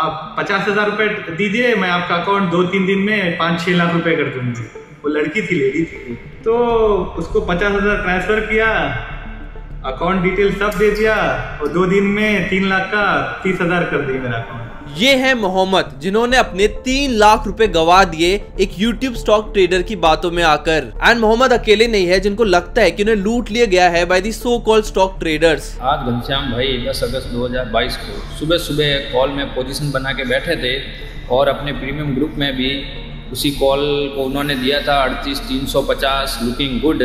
आप पचास हजार रुपये दीजिए मैं आपका अकाउंट दो तीन दिन में पाँच छः लाख रुपए कर दूंगी वो लड़की थी लेडी थी तो उसको पचास हजार ट्रांसफर किया अकाउंट डिटेल सब दे दिया और दो दिन में तीन लाख का तीस हजार कर दी मेरा अकाउंट ये है मोहम्मद जिन्होंने अपने तीन लाख रुपए गवा दिए एक यूट्यूब स्टॉक ट्रेडर की बातों में आकर एंड मोहम्मद अकेले नहीं है जिनको लगता है कि उन्हें लूट लिया गया है by the so called stock traders आज घनश्याम भाई 10 अगस्त 2022 को सुबह सुबह कॉल में पोजीशन बना के बैठे थे और अपने प्रीमियम ग्रुप में भी उसी कॉल को उन्होंने दिया था अड़तीस तीन लुकिंग गुड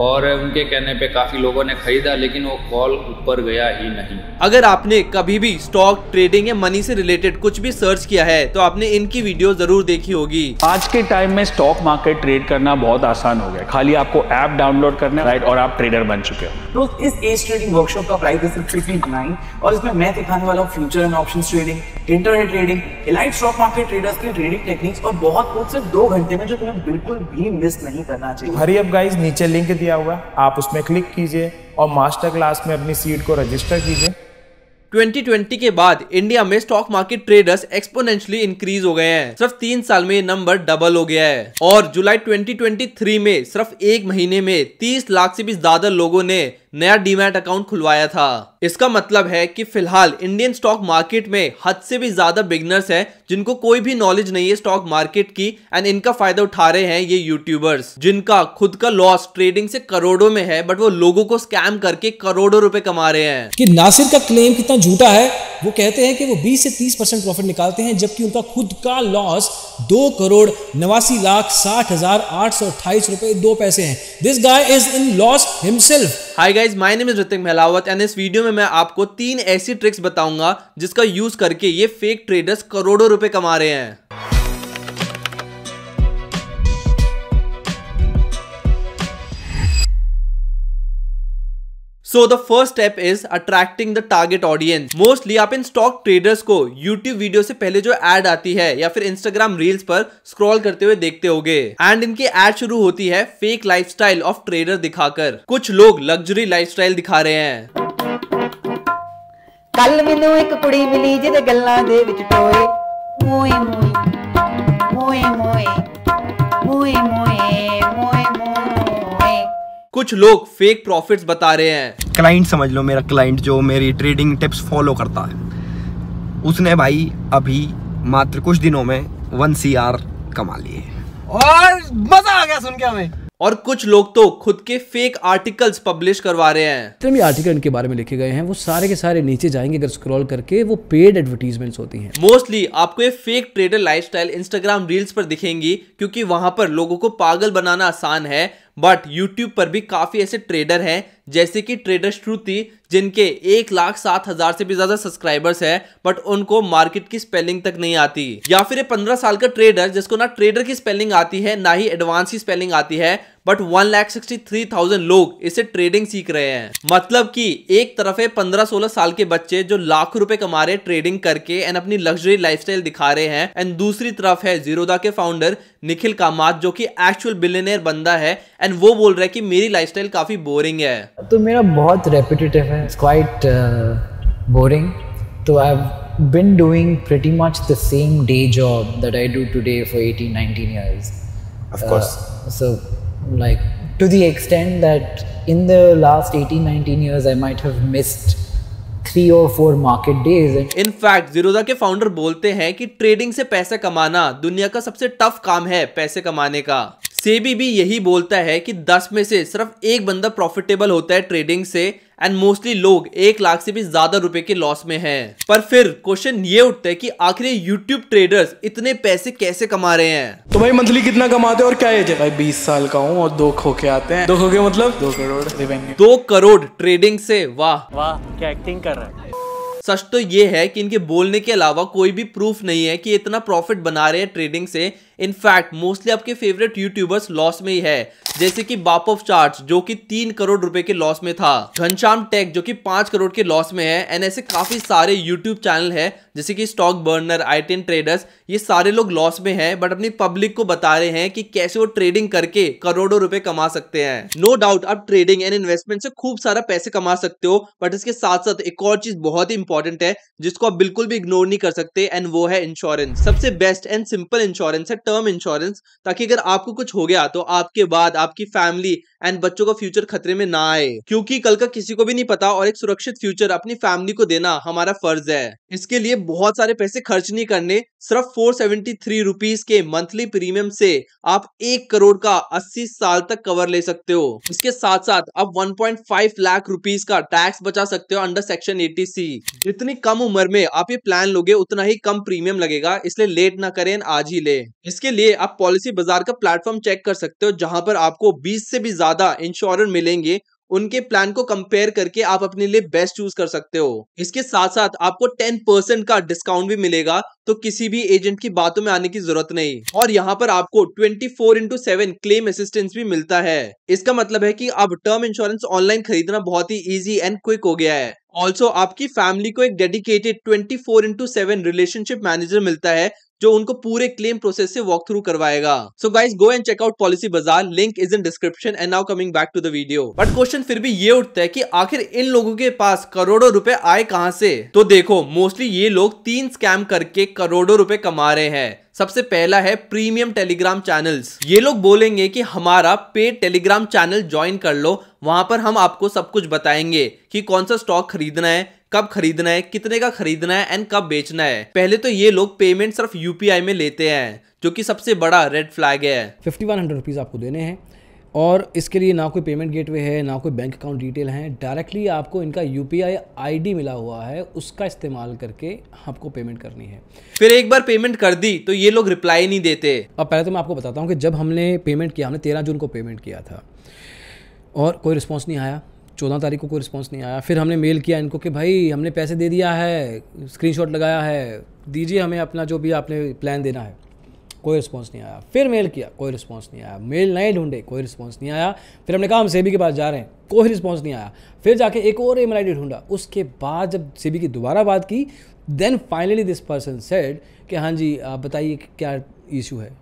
और उनके कहने पे काफ़ी लोगों ने खरीदा लेकिन वो कॉल ऊपर गया ही नहीं अगर आपने कभी भी स्टॉक ट्रेडिंग या मनी से रिलेटेड कुछ भी सर्च किया है तो आपने इनकी वीडियो जरूर देखी होगी आज के टाइम में स्टॉक मार्केट ट्रेड करना बहुत आसान हो गया खाली आपको ऐप डाउनलोड करना राइट और आप ट्रेडर बन चुके हो तो इस एज ट्रेडिंग वर्कशॉप का प्राइस है सिर्फ और इसमें मैं दिखाने वाला हूँ future and option trading internet trading elite stock market traders की ट्रेडिंग टेक्निक्स और बहुत कुछ सिर्फ दो घंटे में जो तुम्हें बिल्कुल भी मिस नहीं करना चाहिए हरी अब गाइज नीचे लिंक दिया हुआ आप उसमें क्लिक कीजिए और मास्टर क्लास में अपनी सीट को रजिस्टर कीजिए 2020 के बाद इंडिया में stock market traders exponentially increase हो गए हैं सिर्फ तीन साल में ये नंबर डबल हो गया है और जुलाई 2023 में सिर्फ एक महीने में 30 लाख से भी ज्यादा लोगों ने नया डीमैट अकाउंट खुलवाया था इसका मतलब है कि फिलहाल इंडियन स्टॉक मार्केट में हद से भी ज्यादा बिगनर्स हैं जिनको कोई भी नॉलेज नहीं है स्टॉक मार्केट की एंड इनका फायदा उठा रहे हैं ये यूट्यूबर्स जिनका खुद का लॉस ट्रेडिंग से करोड़ों में है बट वो लोगों को स्कैम करके करोड़ों रुपए कमा रहे हैं कि नासिर का क्लेम कितना झूठा है वो कहते हैं कि वो 20 से 30 परसेंट प्रॉफिट निकालते हैं जबकि उनका खुद का लॉस दो करोड़ नवासी लाख साठ हजार आठ सौ अट्ठाईस रुपए दो पैसे हैं this guy is in loss himself hi guys my name is Hrithik Mahlawat and इस वीडियो में मैं आपको तीन ऐसी ट्रिक्स बताऊंगा जिसका यूज करके ये फेक ट्रेडर्स करोड़ों रुपए कमा रहे हैं so the first step is attracting the target audience mostly आप इन स्टॉक ट्रेडर्स को यूट्यूब वीडियो से पहले जो एड आती है या फिर इंस्टाग्राम रील्स पर स्क्रॉल करते हुए देखते गए एंड इनकी एड शुरू होती है फेक स्टाइल ऑफ ट्रेडर दिखाकर कुछ लोग लग्जरी स्टाइल दिखा रहे हैं कल मैं एक कुड़ी मिली जिद ਗੱਲਾਂ ਦੇ ਵਿੱਚ ਟੋਏ मोए मोए मोए कुछ लोग फेक प्रॉफिट्स बता रहे हैं क्लाइंट समझ लो मेरा क्लाइंट जो मेरी ट्रेडिंग टिप्स फॉलो करता है उसने भाई अभी मात्र कुछ दिनों में वन सी आर कमा लिए और मजा आ गया सुन के हमें और कुछ लोग तो खुद के फेक आर्टिकल्स पब्लिश करवा रहे हैं जितने भी आर्टिकल इनके बारे में लिखे गए हैं वो सारे के सारे नीचे जाएंगे अगर स्क्रॉल करके वो पेड एडवर्टीजमेंट्स होती हैं मोस्टली आपको ये fake trader lifestyle Instagram reels पर दिखेंगी क्योंकि वहां पर लोगों को पागल बनाना आसान है बट यूट्यूब पर भी काफ़ी ऐसे ट्रेडर हैं जैसे कि ट्रेडर श्रुति जिनके एक लाख सात हज़ार से भी ज़्यादा सब्सक्राइबर्स हैं बट उनको मार्केट की स्पेलिंग तक नहीं आती या फिर ये पंद्रह साल का ट्रेडर जिसको ना ट्रेडर की स्पेलिंग आती है ना ही एडवांस की स्पेलिंग आती है but one lakh sixty three thousand लोग इसे ट्रेडिंग सीख रहे हैं मतलब कि एक तरफ है पंद्रह सोलह साल के बच्चे जो लाख रुपए कमा रहे ट्रेडिंग करके एंड अपनी लग्जरी लाइफ दिखा रहे हैं एंड दूसरी तरफ है जीरोदा के फाउंडर निखिल कामात जो कि एक्चुअल बिलियनियर बंदा है एंड वो बोल रहे है कि मेरी लाइफ काफी बोरिंग है तो मेरा बहुत रेपिटेटिव है इट्स क्वाइट बोरिंग तो I been doing pretty much the same day job that I do today for 18, 19 years. Of course. Uh, so like to the extent that in the last 18 19 years i might have missed three और four market days in fact Zerodha के founder बोलते हैं कि trading से पैसे कमाना दुनिया का सबसे टफ काम है पैसे कमाने का सेबी भी यही बोलता है कि 10 में से सिर्फ एक बंदा प्रॉफिटेबल होता है ट्रेडिंग से एंड मोस्टली लोग एक लाख से भी ज्यादा रुपए के लॉस में हैं पर फिर क्वेश्चन ये उठता है कि आखिर यूट्यूब ट्रेडर्स इतने पैसे कैसे कमा रहे हैं तो भाई मंथली कितना कमाते हैं और क्या एज है भाई बीस साल का हूँ और दो खोके आते हैं दो खोके मतलब दो करोड़ रिवेन्यू दो करोड़ ट्रेडिंग से वाह वाह क्या एक्टिंग कर रहे हैं सच तो ये है कि इनके बोलने के अलावा कोई भी प्रूफ नहीं है कि इतना प्रॉफिट बना रहे हैं ट्रेडिंग से इनफैक्ट मोस्टली आपके फेवरेट यूट्यूबर्स लॉस में ही है जैसे कि बाप ऑफ चार्ट जो कि तीन करोड़ रुपए के लॉस में था घनश्याम टेक जो कि पांच करोड़ के लॉस में है एंड ऐसे काफी सारे यूट्यूब चैनल है जैसे कि स्टॉक बर्नर आई ट्रेडर्स ये सारे लोग लॉस में है बट अपनी पब्लिक को बता रहे हैं कि कैसे वो ट्रेडिंग करके करोड़ों रुपए कमा सकते हैं नो डाउट आप ट्रेडिंग एंड इन्वेस्टमेंट से खूब सारा पैसे कमा सकते हो बट इसके साथ साथ एक और चीज बहुत ही इंपॉर्टेंट है जिसको आप बिल्कुल भी इग्नोर नहीं कर सकते एंड वो है इंश्योरेंस सबसे बेस्ट एंड सिंपल इंश्योरेंस है टर्म इंश्योरेंस ताकि अगर आपको कुछ हो गया तो आपके बाद आपकी फैमिली एंड बच्चों का फ्यूचर खतरे में ना आए क्योंकि कल का किसी को भी नहीं पता और एक सुरक्षित फ्यूचर अपनी फैमिली को देना हमारा फर्ज है इसके लिए बहुत सारे पैसे खर्च नहीं करने सिर्फ फोर सेवेंटी थ्री रुपीज के मंथली प्रीमियम से आप एक करोड़ का अस्सी साल तक कवर ले सकते हो इसके साथ साथ आप फाइव लाख रूपीज का टैक्स बचा सकते हो अंडर सेक्शन एटी सी जितनी कम उम्र में आप ये प्लान लोगे उतना ही कम प्रीमियम लगेगा इसलिए लेट ना करें आज ही ले इसके लिए आप पॉलिसी बाजार का प्लेटफॉर्म चेक कर सकते हो जहाँ पर आपको बीस से भी ज्यादा ज़्यादा इंश्योरेंस मिलेंगे उनके प्लान को कंपेयर करके आप अपने लिए बेस्ट चूज कर सकते हो इसके साथ साथ आपको टेन परसेंट का डिस्काउंट भी मिलेगा तो किसी भी एजेंट की बातों में आने की जरूरत नहीं और यहाँ पर आपको twenty four into seven claim assistance भी मिलता है इसका मतलब है कि अब टर्म इंश्योरेंस ऑनलाइन खरीदना बहुत ही इजी एंड क्विक हो गया है ऑल्सो आपकी फैमिली को एक dedicated twenty four into seven relationship manager मिलता है जो उनको पूरे क्लेम प्रोसेस से वॉक थ्रू करवाएगा so guys go and check out policy Bazaar link is in description and now coming back to the video but question फिर भी ये उठता है कि आखिर इन लोगों के पास करोड़ों रुपए आए कहां से तो देखो मोस्टली ये लोग तीन स्कैम करके करोड़ों रुपए कमा रहे हैं सबसे पहला है प्रीमियम टेलीग्राम चैनल्स ये लोग बोलेंगे कि हमारा पेड टेलीग्राम चैनल ज्वाइन कर लो वहां पर हम आपको सब कुछ बताएंगे कि कौन सा स्टॉक खरीदना है कब खरीदना है कितने का खरीदना है एंड कब बेचना है पहले तो ये लोग पेमेंट सिर्फ यूपीआई में लेते हैं जो कि सबसे बड़ा रेड फ्लैग है फिफ्टी वन हंड्रेड रुपीज़ आपको देने हैं और इसके लिए ना कोई पेमेंट गेटवे है ना कोई बैंक अकाउंट डिटेल है डायरेक्टली आपको इनका यू पी मिला हुआ है उसका इस्तेमाल करके आपको पेमेंट करनी है फिर एक बार पेमेंट कर दी तो ये लोग रिप्लाई नहीं देते अब पहले तो मैं आपको बताता हूँ कि जब हमने पेमेंट किया हमने तेरह जून को पेमेंट किया था और कोई रिस्पॉन्स नहीं आया चौदह तारीख को कोई रिस्पॉन्स नहीं आया फिर हमने मेल किया इनको कि भाई हमने पैसे दे दिया है स्क्रीनशॉट लगाया है दीजिए हमें अपना जो भी आपने प्लान देना है कोई रिस्पॉन्स नहीं आया फिर मेल किया कोई रिस्पॉन्स नहीं आया मेल नए ढूंढे कोई रिस्पॉन्स नहीं आया फिर हमने कहा हम सेबी के पास जा रहे हैं कोई रिस्पॉन्स नहीं आया फिर जाके एक और ईमेल आई ढूंढा उसके बाद जब सेबी की दोबारा बात की then finally this person said कि हाँ जी आप बताइए क्या इशू है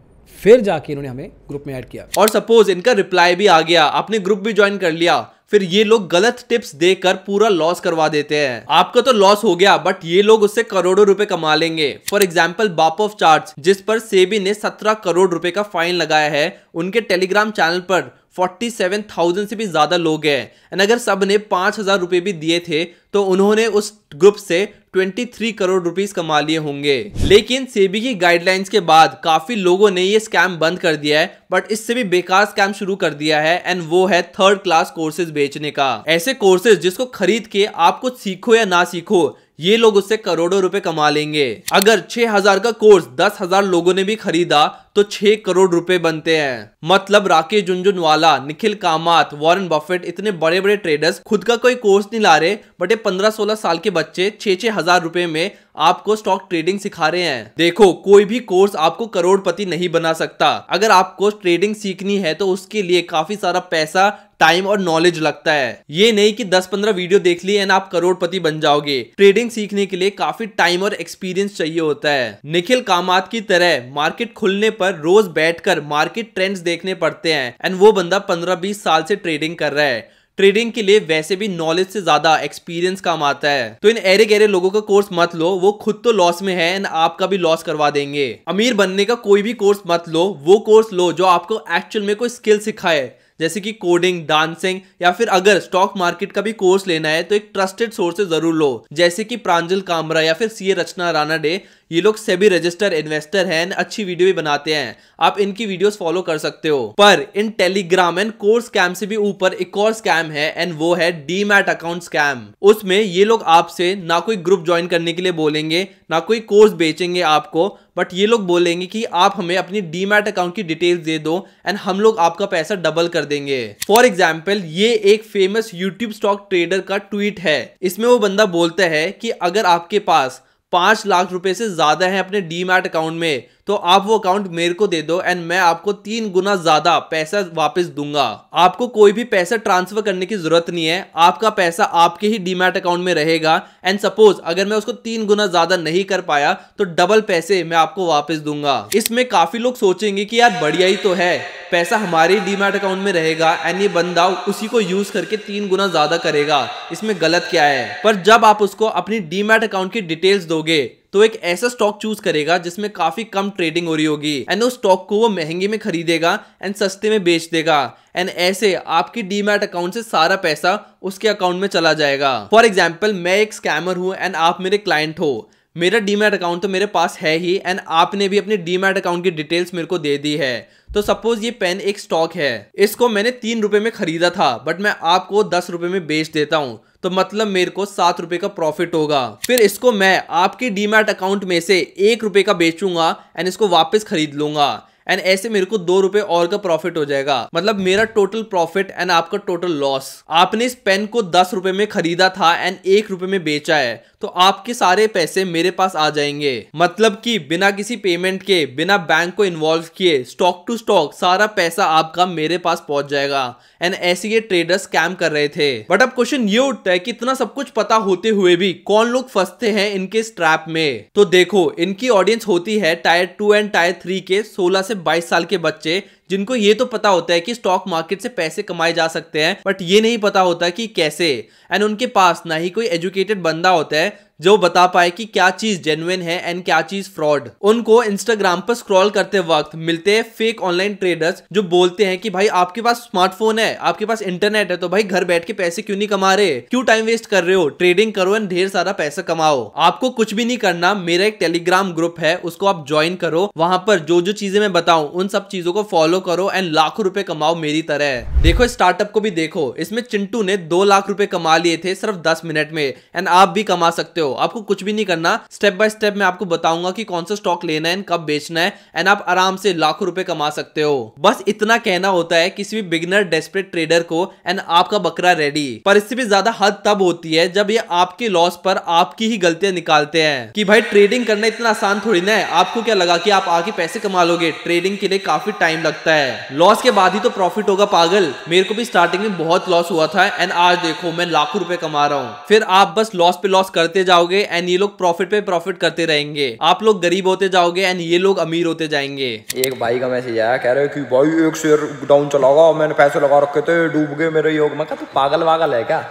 फिर जाके इन्होंने हमें ग्रुप में ऐड किया और सपोज इनका रिप्लाई भी आ गया आपने ग्रुप भी ज्वाइन कर लिया फिर ये लोग गलत टिप्स देकर पूरा लॉस करवा देते हैं आपका तो लॉस हो गया बट ये लोग उससे करोड़ों रुपए कमा लेंगे for example Baap of Chart जिस पर सेबी ने सत्रह करोड़ रुपए का फाइन लगाया है उनके टेलीग्राम चैनल पर 47,000 से भी ज़्यादा लोग हैं एंड अगर सब ने पांच हज़ार रुपए भी दिए थे तो उन्होंने उस ग्रुप से 23 करोड़ रुपीस कमा लिए होंगे लेकिन सेबी की गाइडलाइंस के बाद काफी लोगों ने ये स्कैम बंद कर दिया है बट इससे भी बेकार स्कैम शुरू कर दिया है एंड वो है थर्ड क्लास कोर्सेज बेचने का ऐसे कोर्सेज जिसको खरीद के आप कुछ सीखो या ना सीखो ये लोग उससे करोड़ों रुपए कमा लेंगे अगर 6000 का कोर्स 10000 लोगों ने भी खरीदा तो 6 करोड़ रुपए बनते हैं मतलब राकेश झुंझुनवाला निखिल कामात वॉरेन बफेट इतने बड़े बड़े ट्रेडर्स खुद का कोई कोर्स नहीं ला रहे बट ये पंद्रह सोलह साल के बच्चे छह छह हजार रुपए में आपको स्टॉक ट्रेडिंग सिखा रहे हैं देखो कोई भी कोर्स आपको करोड़पति नहीं बना सकता अगर आपको ट्रेडिंग सीखनी है तो उसके लिए काफी सारा पैसा टाइम और नॉलेज लगता है ये नहीं कि 10-15 वीडियो देख लिए एंड आप करोड़पति बन जाओगे ट्रेडिंग सीखने के लिए काफी टाइम और एक्सपीरियंस चाहिए होता है निखिल कामात की तरह मार्केट खुलने पर रोज बैठकर मार्केट ट्रेंड्स देखने पड़ते हैं एंड वो बंदा 15-20 साल से ट्रेडिंग कर रहा है ट्रेडिंग के लिए वैसे भी नॉलेज से ज्यादा एक्सपीरियंस काम आता है तो इन एरे गहरे लोगों का कोर्स मत लो वो खुद तो लॉस में है एंड आपका भी लॉस करवा देंगे अमीर बनने का कोई भी कोर्स मत लो वो कोर्स लो जो आपको एक्चुअल में कोई स्किल सिखाए जैसे कि कोडिंग डांसिंग या फिर अगर स्टॉक मार्केट का भी कोर्स लेना है तो एक ट्रस्टेड सोर्स से जरूर लो जैसे कि प्रांजल कामरा या फिर सीए रचना राणा डे ये लोग सेबी रजिस्टर इन्वेस्टर हैं अच्छी वीडियो भी बनाते हैं आप इनकी वीडियोस फॉलो कर सकते हो पर इन टेलीग्राम एंड कोर स्कैम से भी ऊपर एक और स्कैम है एंड वो है डीमैट अकाउंट स्कैम उसमें ये लोग आपसे ना कोई ग्रुप ज्वाइन करने के लिए बोलेंगे ना कोई कोर्स बेचेंगे आपको बट ये लोग बोलेंगे कि आप हमें अपनी डीमैट अकाउंट की डिटेल्स दे दो एंड हम लोग आपका पैसा डबल कर देंगे फॉर एग्जाम्पल ये एक फेमस यूट्यूब स्टॉक ट्रेडर का ट्वीट है इसमें वो बंदा बोलता है कि अगर आपके पास पाँच लाख रुपए से ज़्यादा है अपने डीमैट अकाउंट में तो आप वो अकाउंट मेरे को दे दो एंड मैं आपको तीन गुना ज्यादा पैसा वापस दूंगा आपको कोई भी पैसा ट्रांसफर करने की जरूरत नहीं है आपका पैसा आपके ही डीमैट अकाउंट में रहेगा एंड सपोज अगर मैं उसको तीन गुना ज्यादा नहीं कर पाया तो डबल पैसे मैं आपको वापस दूंगा इसमें काफी लोग सोचेंगे कि यार बढ़िया ही तो है पैसा हमारे डीमैट अकाउंट में रहेगा एंड ये बंदा उसी को यूज करके तीन गुना ज्यादा करेगा इसमें गलत क्या है पर जब आप उसको अपनी डीमैट अकाउंट की डिटेल्स दोगे तो एक ऐसा स्टॉक चूज करेगा जिसमें काफी कम ट्रेडिंग हो रही होगी एंड उस स्टॉक को वो महंगे में खरीदेगा एंड सस्ते में बेच देगा एंड ऐसे आपकी डीमैट अकाउंट से सारा पैसा उसके अकाउंट में चला जाएगा फॉर एग्जाम्पल मैं एक स्कैमर हूँ एंड आप मेरे क्लाइंट हो मेरा डीमैट अकाउंट तो मेरे पास है ही एंड आपने भी अपने डीमैट अकाउंट की डिटेल्स मेरे को दे दी है तो सपोज ये पेन एक स्टॉक है इसको मैंने तीन रुपए में खरीदा था बट मैं आपको दस रुपए में बेच देता हूँ तो मतलब मेरे को सात रुपए का प्रॉफिट होगा फिर इसको मैं आपके डीमैट अकाउंट में से एक रुपए का बेचूंगा एंड इसको वापस खरीद लूंगा एंड ऐसे मेरे को दो रुपए और का प्रॉफिट हो जाएगा मतलब मेरा टोटल प्रॉफिट एंड आपका टोटल लॉस आपने इस पेन को दस रुपए में खरीदा था एंड एक रुपए में बेचा है तो आपके सारे पैसे मेरे पास आ जाएंगे मतलब कि बिना किसी पेमेंट के बिना बैंक को इन्वॉल्व किए स्टॉक टू स्टॉक सारा पैसा आपका मेरे पास पहुंच जाएगा एंड ऐसे ये ट्रेडर्स स्कैम कर रहे थे बट अब क्वेश्चन ये उठता है कि इतना सब कुछ पता होते हुए भी कौन लोग फंसते हैं इनके स्ट्रैप में तो देखो इनकी ऑडियंस होती है tier two and tier three के सोलह से बाईस साल के बच्चे जिनको ये तो पता होता है कि स्टॉक मार्केट से पैसे कमाए जा सकते हैं बट ये नहीं पता होता कि कैसे एंड उनके पास ना ही कोई एजुकेटेड बंदा होता है जो बता पाए कि क्या चीज जेनुअन है एंड क्या चीज फ्रॉड उनको इंस्टाग्राम पर स्क्रॉल करते वक्त मिलते हैं फेक ऑनलाइन ट्रेडर्स जो बोलते हैं कि भाई आपके पास स्मार्टफोन है आपके पास इंटरनेट है तो भाई घर बैठ के पैसे क्यों नहीं कमा रहे क्यों टाइम वेस्ट कर रहे हो ट्रेडिंग करो एंड ढेर सारा पैसा कमाओ आपको कुछ भी नहीं करना मेरा एक टेलीग्राम ग्रुप है उसको आप ज्वाइन करो वहां पर जो जो चीजें मैं बताऊं उन सब चीजों को फॉलो फॉलो करो एंड लाखों रुपए कमाओ मेरी तरह देखो स्टार्टअप को भी देखो इसमें चिंटू ने दो लाख रुपए कमा लिए थे सिर्फ दस मिनट में एंड आप भी कमा सकते हो आपको कुछ भी नहीं करना स्टेप बाय स्टेप मैं आपको बताऊंगा कि कौन सा स्टॉक लेना है कब बेचना है एंड आप आराम से लाखों रुपए कमा सकते हो बस इतना कहना होता है किसी भी बिगनर डेस्परेट ट्रेडर को एंड आपका बकरा रेडी पर इससे भी ज्यादा हद तब होती है जब ये आपके लॉस पर आपकी ही गलतियां निकालते हैं कि भाई ट्रेडिंग करना इतना आसान थोड़ी ना है आपको क्या लगा कि आप आके पैसे कमा लोगे ट्रेडिंग के लिए काफी टाइम लगता है सकता है लॉस के बाद ही तो प्रॉफिट होगा पागल मेरे को भी स्टार्टिंग में बहुत लॉस हुआ था एंड आज देखो मैं लाखों रुपए कमा रहा हूँ फिर आप बस लॉस पे लॉस करते जाओगे एंड ये लोग प्रॉफिट पे प्रॉफिट करते रहेंगे आप लोग गरीब होते जाओगे एंड ये लोग अमीर होते जाएंगे एक भाई का मैसेज आया कह रहे कि भाई एक शेयर डाउन चला मैंने पैसे लगा रखे थे डूब गए मेरे योग में कहा तू पागल वागल है क्या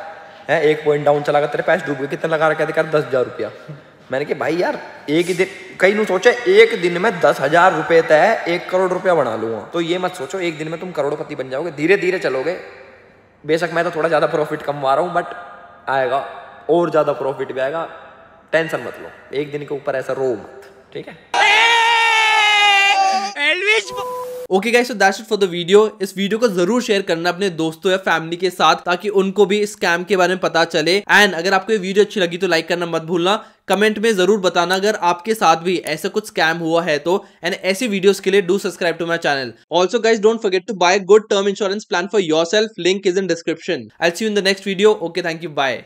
है एक पॉइंट डाउन चला गया तेरे पैसे डूब गए कितने लगा रखे थे कह दस हजार रुपया मैंने कहा भाई यार एक ही दिन कई नु सोचे एक दिन में दस हजार रुपये तय एक करोड़ रुपया बना लूंगा तो ये मत सोचो एक दिन में तुम करोड़पति बन जाओगे धीरे धीरे चलोगे बेशक मैं तो थोड़ा ज़्यादा प्रॉफिट कमवा रहा हूँ बट आएगा और ज़्यादा प्रॉफिट भी आएगा टेंशन मत लो एक दिन के ऊपर ऐसा रो मत ठीक है okay guys so that's it for the video इस वीडियो को जरूर शेयर करना अपने दोस्तों या फैमिली के साथ ताकि उनको भी इस स्कैम के बारे में पता चले एंड अगर आपको ये वीडियो अच्छी लगी तो लाइक करना मत भूलना कमेंट में जरूर बताना अगर आपके साथ भी ऐसा कुछ स्कैम हुआ है तो एंड ऐसी वीडियोस के लिए do subscribe to my channel also guys don't forget to buy good term insurance plan for yourself link is in description I see you in the next video okay thank you bye